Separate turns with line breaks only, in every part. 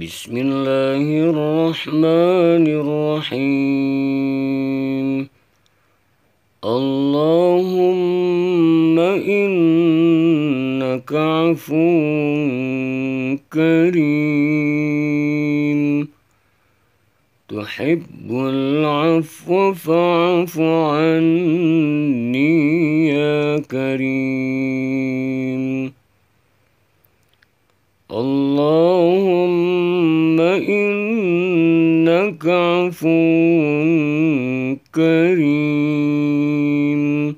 بسم الله الرحمن الرحيم اللهم إنك عفو كريم تحب العفو فاعف عني يا كريم الله إنك عفو كريم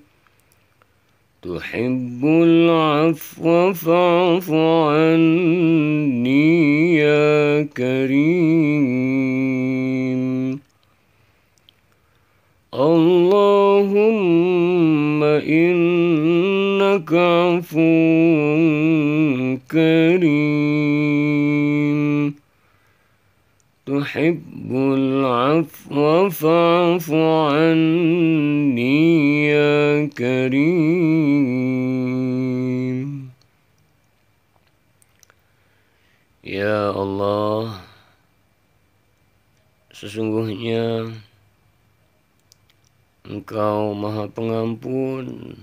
تحب العفو فاعف عني يا كريم اللهم إنك عفو كريم تحب العفو فاعف عني يا كريم
Ya Allah Sesungguhnya Engkau maha pengampun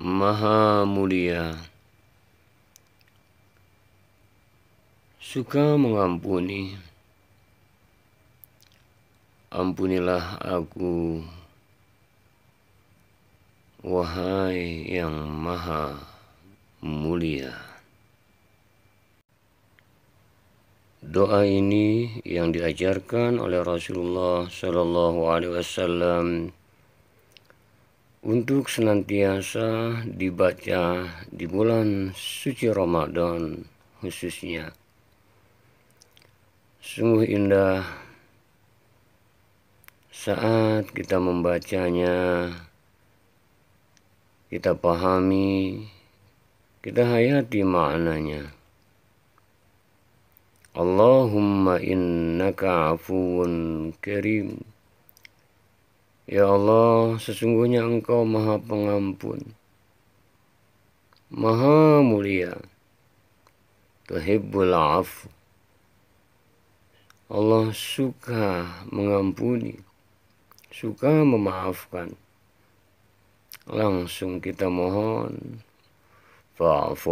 Maha mulia Suka mengampuni Ampunilah aku, wahai yang maha mulia. Doa ini yang diajarkan oleh Rasulullah Shallallahu Alaihi Wasallam untuk senantiasa dibaca di bulan suci Ramadan khususnya. Sungguh indah saat kita membacanya, kita pahami, kita hayati maknanya. Allahumma innaka afuun kerim. Ya Allah, sesungguhnya Engkau Maha Pengampun, Maha Mulia, Tuhibbul Afu. Allah suka mengampuni suka memaafkan. Langsung kita mohon, fa'fu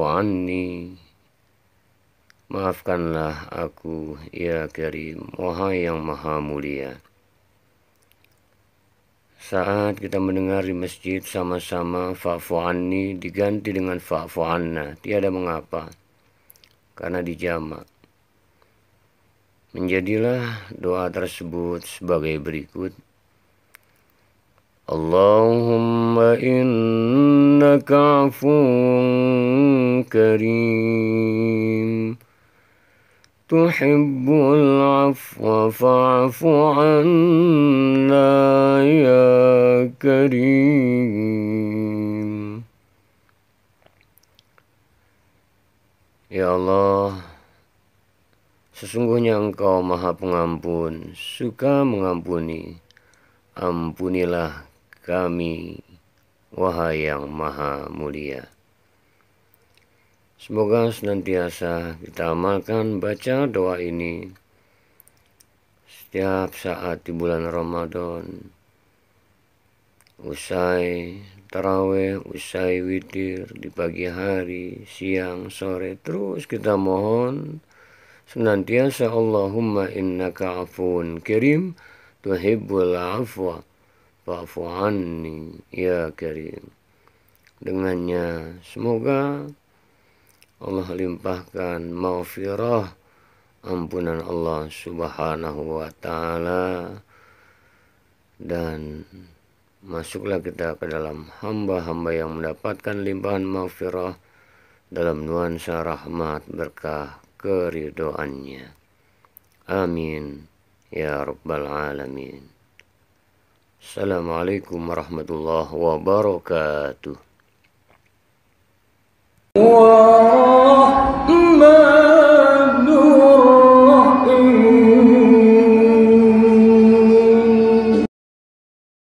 Maafkanlah aku, ya kirim, wahai yang maha mulia. Saat kita mendengar di masjid sama-sama fa'fu'anni diganti dengan fa'fu'anna, tiada mengapa, karena dijamak. Menjadilah doa tersebut sebagai
berikut. اللهم إنك عفو كريم تحب العفو فاعف عنا يا كريم يا الله
sesungguhnya Engkau Maha Pengampun, suka mengampuni. Ampunilah kami, wahai yang maha mulia. Semoga senantiasa kita amalkan baca doa ini setiap saat di bulan Ramadan. Usai taraweh, usai witir, di pagi hari, siang, sore, terus kita mohon senantiasa Allahumma innaka afun kirim tuhibbul afwa Fa'fu anni ya Karim. Dengannya semoga Allah limpahkan maufirah ampunan Allah Subhanahu wa taala dan masuklah kita ke dalam hamba-hamba yang mendapatkan limpahan maufirah dalam nuansa rahmat berkah keridoannya. Amin ya rabbal alamin. Assalamualaikum warahmatullahi wabarakatuh. Wow.